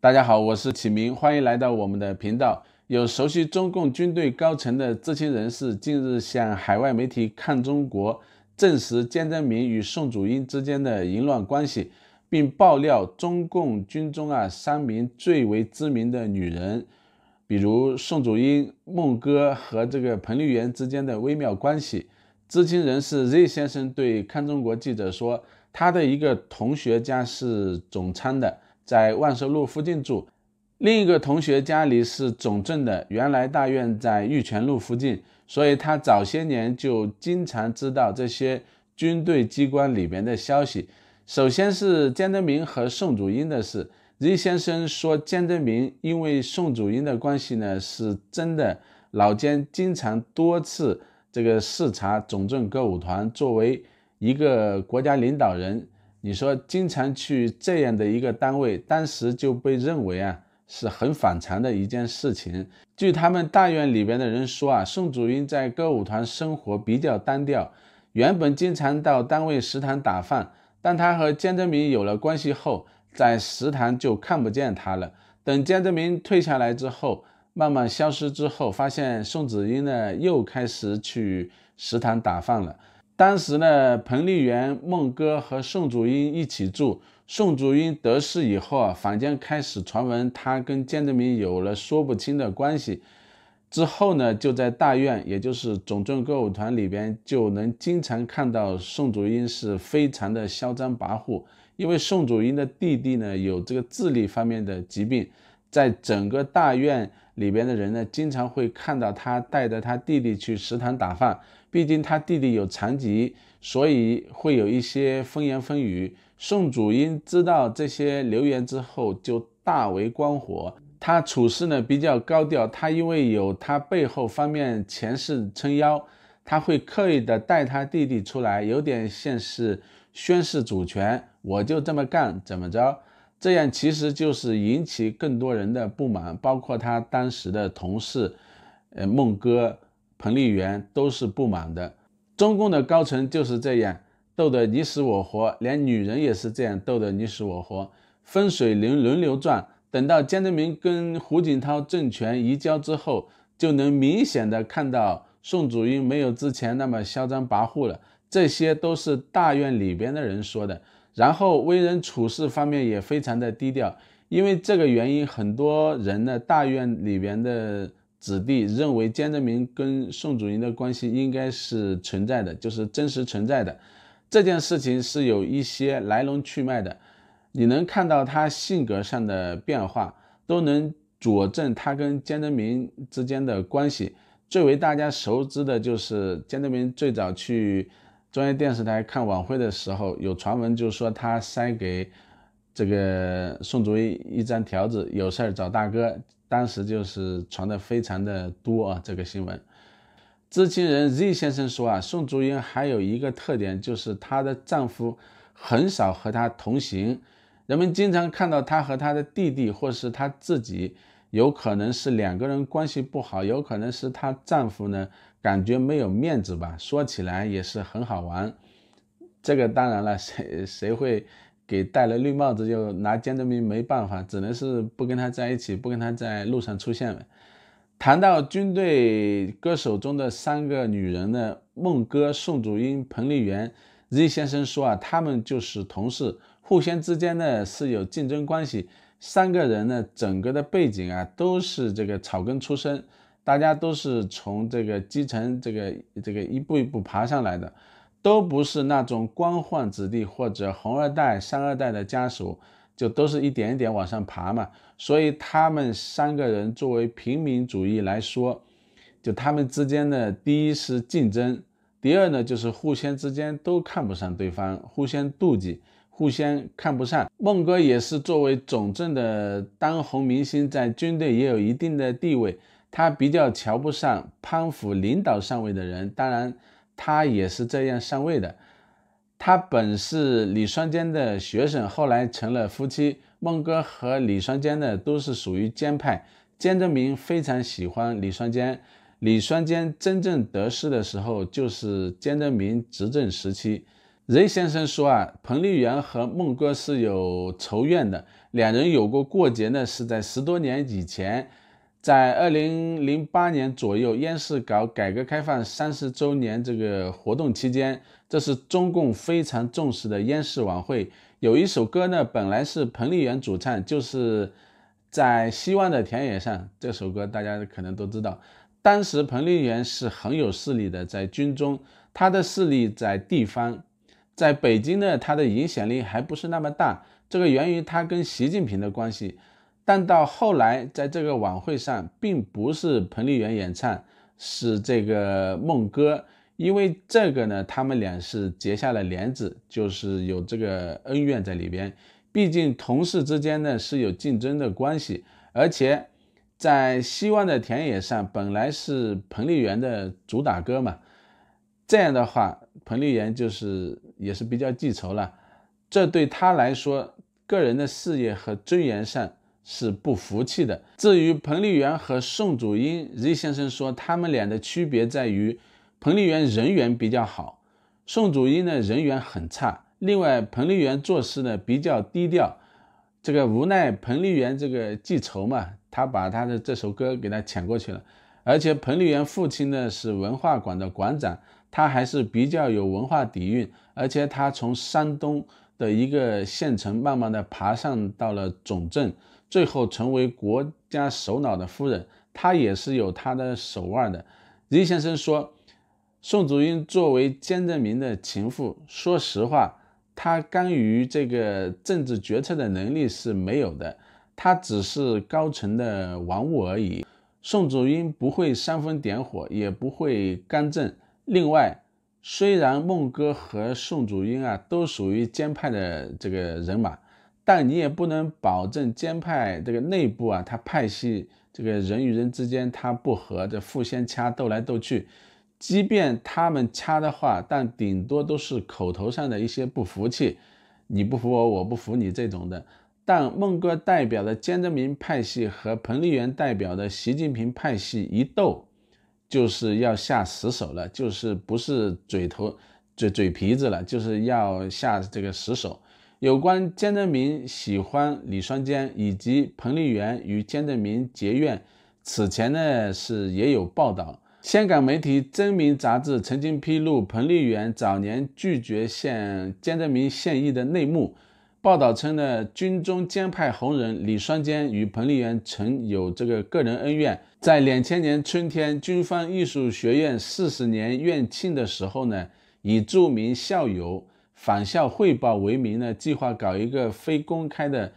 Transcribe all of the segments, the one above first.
大家好，我是启明，欢迎来到我们的频道。有熟悉中共军队高层的知情人士近日向海外媒体《看中国》证实，江泽民与宋祖英之间的淫乱关系，并爆料中共军中啊三名最为知名的女人，比如宋祖英、孟哥和这个彭丽媛之间的微妙关系。知情人士 Z 先生对《看中国》记者说，他的一个同学家是总参的。在万寿路附近住，另一个同学家里是总政的，原来大院在玉泉路附近，所以他早些年就经常知道这些军队机关里边的消息。首先是江泽民和宋祖英的事，Z 先生说江泽民因为宋祖英的关系呢，是真的老江经常多次这个视察总政歌舞团，作为一个国家领导人。你说经常去这样的一个单位，当时就被认为啊是很反常的一件事情。据他们大院里边的人说啊，宋祖英在歌舞团生活比较单调，原本经常到单位食堂打饭，但他和江泽民有了关系后，在食堂就看不见他了。等江泽民退下来之后，慢慢消失之后，发现宋祖英呢又开始去食堂打饭了。当时呢，彭丽媛、孟哥和宋祖英一起住。宋祖英得势以后啊，坊间开始传闻她跟江泽民有了说不清的关系。之后呢，就在大院，也就是总政歌舞团里边，就能经常看到宋祖英是非常的嚣张跋扈。因为宋祖英的弟弟呢，有这个智力方面的疾病，在整个大院。里边的人呢，经常会看到他带着他弟弟去食堂打饭，毕竟他弟弟有残疾，所以会有一些风言风语。宋祖英知道这些流言之后，就大为光火。他处事呢比较高调，他因为有他背后方面权势撑腰，他会刻意的带他弟弟出来，有点像是宣示主权，我就这么干，怎么着？这样其实就是引起更多人的不满，包括他当时的同事，呃，孟哥、彭丽媛都是不满的。中共的高层就是这样斗得你死我活，连女人也是这样斗得你死我活，风水轮轮流转。等到江泽民跟胡锦涛政权移交之后，就能明显的看到宋祖英没有之前那么嚣张跋扈了。这些都是大院里边的人说的。然后为人处事方面也非常的低调，因为这个原因，很多人呢大院里边的子弟认为江泽民跟宋祖英的关系应该是存在的，就是真实存在的。这件事情是有一些来龙去脉的，你能看到他性格上的变化，都能佐证他跟江泽民之间的关系。最为大家熟知的就是江泽民最早去。中央电视台看晚会的时候，有传闻就说他塞给这个宋祖英一张条子，有事儿找大哥。当时就是传的非常的多啊，这个新闻。知情人 Z 先生说啊，宋祖英还有一个特点就是她的丈夫很少和她同行，人们经常看到她和她的弟弟，或是她自己，有可能是两个人关系不好，有可能是她丈夫呢。感觉没有面子吧？说起来也是很好玩，这个当然了，谁谁会给戴了绿帽子就拿江德明没办法，只能是不跟他在一起，不跟他在路上出现了。谈到军队歌手中的三个女人呢，孟歌、宋祖英、彭丽媛，Z 先生说啊，他们就是同事，互相之间呢是有竞争关系。三个人呢，整个的背景啊，都是这个草根出身。大家都是从这个基层，这个这个一步一步爬上来的，都不是那种官宦子弟或者红二代、三二代的家属，就都是一点一点往上爬嘛。所以他们三个人作为平民主义来说，就他们之间的第一是竞争，第二呢就是互相之间都看不上对方，互相妒忌，互相看不上。孟哥也是作为总政的当红明星，在军队也有一定的地位。他比较瞧不上攀附领导上位的人，当然他也是这样上位的。他本是李双江的学生，后来成了夫妻。孟哥和李双江呢，都是属于奸派。江泽民非常喜欢李双江。李双江真正得势的时候，就是江泽民执政时期。任先生说啊，彭丽媛和孟哥是有仇怨的，两人有过过节呢，是在十多年以前。在二零零八年左右，央视搞改革开放三十周年这个活动期间，这是中共非常重视的央视晚会。有一首歌呢，本来是彭丽媛主唱，就是在《希望的田野上》这首歌，大家可能都知道。当时彭丽媛是很有势力的，在军中，她的势力在地方，在北京呢，她的影响力还不是那么大。这个源于她跟习近平的关系。但到后来，在这个晚会上，并不是彭丽媛演唱，是这个梦鸽。因为这个呢，他们俩是结下了梁子，就是有这个恩怨在里边。毕竟同事之间呢是有竞争的关系，而且在《希望的田野上》本来是彭丽媛的主打歌嘛，这样的话，彭丽媛就是也是比较记仇了。这对他来说，个人的事业和尊严上。是不服气的。至于彭丽媛和宋祖英，Z 先生说他们俩的区别在于，彭丽媛人缘比较好，宋祖英呢人缘很差。另外，彭丽媛做事呢比较低调。这个无奈，彭丽媛这个记仇嘛，他把他的这首歌给他抢过去了。而且，彭丽媛父亲呢是文化馆的馆长，他还是比较有文化底蕴。而且，他从山东的一个县城慢慢的爬上到了总镇。最后成为国家首脑的夫人，她也是有她的手腕的。Z 先生说，宋祖英作为江泽民的情妇，说实话，她干预这个政治决策的能力是没有的，她只是高层的玩物而已。宋祖英不会煽风点火，也不会干政。另外，虽然孟哥和宋祖英啊都属于江派的这个人马。但你也不能保证监派这个内部啊，他派系这个人与人之间他不和这互相掐斗来斗去。即便他们掐的话，但顶多都是口头上的一些不服气，你不服我，我不服你这种的。但孟哥代表的江泽民派系和彭丽媛代表的习近平派系一斗，就是要下死手了，就是不是嘴头嘴嘴皮子了，就是要下这个死手。有关江泽民喜欢李双江以及彭丽媛与江泽民结怨，此前呢是也有报道。香港媒体《真名》杂志曾经披露彭丽媛早年拒绝向江泽民献艺的内幕。报道称呢，军中江派红人李双江与彭丽媛曾有这个个人恩怨。在两千年春天，军方艺术学院四十年院庆的时候呢，以著名校友。返校汇报为名呢，计划搞一个非公开的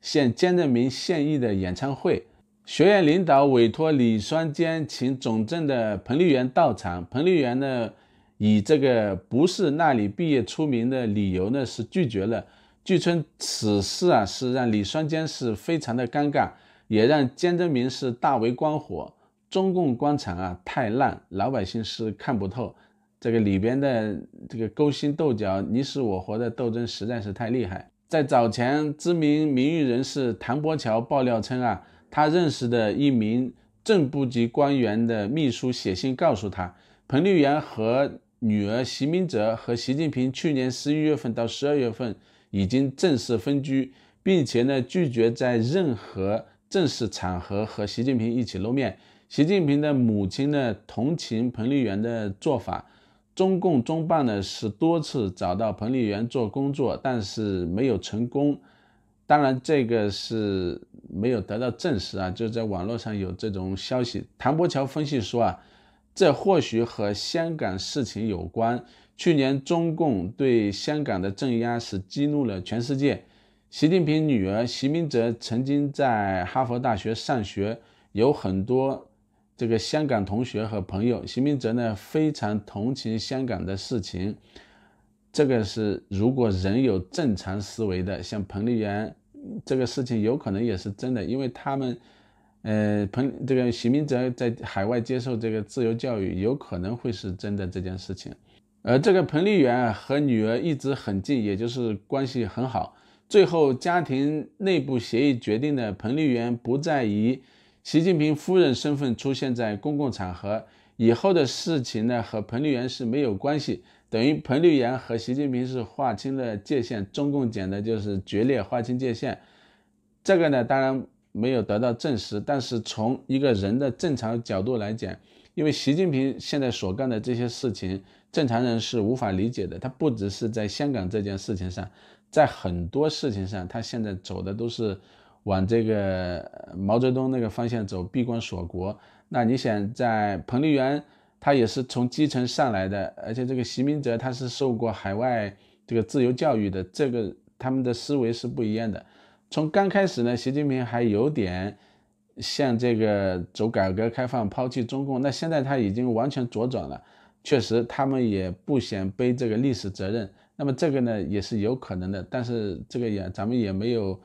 向江泽民献艺的演唱会。学院领导委托李双江请总政的彭丽媛到场，彭丽媛呢以这个不是那里毕业出名的理由呢是拒绝了。据称此事啊是让李双江是非常的尴尬，也让江泽民是大为光火。中共官场啊太烂，老百姓是看不透。这个里边的这个勾心斗角、你死我活的斗争实在是太厉害。在早前，知名名誉人士唐伯桥爆料称啊，他认识的一名正部级官员的秘书写信告诉他，彭丽媛和女儿习明泽和习近平去年十一月份到十二月份已经正式分居，并且呢拒绝在任何正式场合和习近平一起露面。习近平的母亲呢同情彭丽媛的做法。中共中办呢是多次找到彭丽媛做工作，但是没有成功。当然，这个是没有得到证实啊，就在网络上有这种消息。谭伯桥分析说啊，这或许和香港事情有关。去年中共对香港的镇压是激怒了全世界。习近平女儿习明哲曾经在哈佛大学上学，有很多。这个香港同学和朋友，徐明哲呢非常同情香港的事情。这个是如果人有正常思维的，像彭丽媛，这个事情有可能也是真的，因为他们，呃，彭这个徐明哲在海外接受这个自由教育，有可能会是真的这件事情。而这个彭丽媛和女儿一直很近，也就是关系很好。最后家庭内部协议决定的，彭丽媛不再以。习近平夫人身份出现在公共场合以后的事情呢，和彭丽媛是没有关系，等于彭丽媛和习近平是划清了界限。中共讲的就是决裂、划清界限。这个呢，当然没有得到证实，但是从一个人的正常角度来讲，因为习近平现在所干的这些事情，正常人是无法理解的。他不只是在香港这件事情上，在很多事情上，他现在走的都是。往这个毛泽东那个方向走，闭关锁国。那你想，在彭丽媛，她也是从基层上来的，而且这个习明哲他是受过海外这个自由教育的，这个他们的思维是不一样的。从刚开始呢，习近平还有点像这个走改革开放，抛弃中共。那现在他已经完全左转了，确实他们也不想背这个历史责任。那么这个呢，也是有可能的，但是这个也咱们也没有。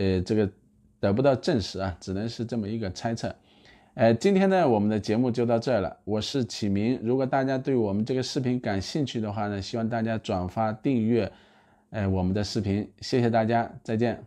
呃，这个得不到证实啊，只能是这么一个猜测。呃，今天呢，我们的节目就到这儿了。我是启明，如果大家对我们这个视频感兴趣的话呢，希望大家转发、订阅，呃，我们的视频，谢谢大家，再见。